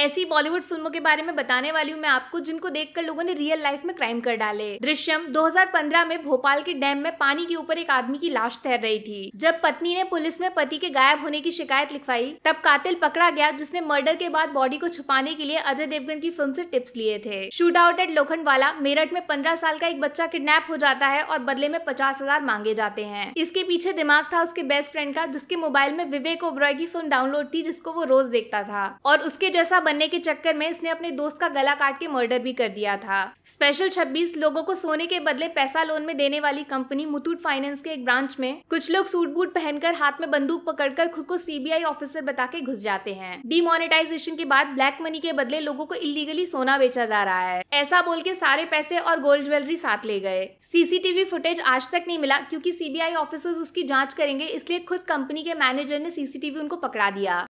ऐसी बॉलीवुड फिल्मों के बारे में बताने वाली हूँ मैं आपको जिनको देखकर लोगों ने रियल लाइफ में क्राइम कर डाले दृश्यम 2015 में भोपाल के डैम में पानी के ऊपर एक आदमी की लाश तैर रही थी जब पत्नी ने पुलिस में पति के गायब होने की शिकायत लिखवाई तब कातिल पकड़ा गया जिसने मर्डर के बाद बॉडी को छुपाने के लिए अजय देवगन की फिल्म से टिप्स लिए थे शूट आउट एट वाला मेरठ में पंद्रह साल का एक बच्चा किडनैप हो जाता है और बदले में पचास हजार मांगे जाते हैं इसके पीछे दिमाग था उसके बेस्ट फ्रेंड का जिसके मोबाइल में विवेक ओब्रॉय की फिल्म डाउनलोड थी जिसको वो रोज देखता था और उसके जैसा बनने के चक्कर में इसने अपने दोस्त का गला काट के मर्डर भी कर दिया था स्पेशल छब्बीस लोगों को सोने के बदले पैसा लोन में देने वाली कंपनी मुथूट फाइनेंस के एक ब्रांच में कुछ लोग सूट बूट पहनकर हाथ में बंदूक पकड़कर खुद को सीबीआई ऑफिसर बता के घुस जाते हैं डिमोनेटाइजेशन के बाद ब्लैक मनी के बदले लोगों को इलीगली सोना बेचा जा रहा है ऐसा बोल के सारे पैसे और गोल्ड ज्वेलरी साथ ले गए सीसीटीवी फुटेज आज तक नहीं मिला क्योंकि सीबीआई ऑफिसर्स उसकी जांच करेंगे इसलिए खुद कंपनी के मैनेजर ने सीसीटीवी उनको पकड़ा दिया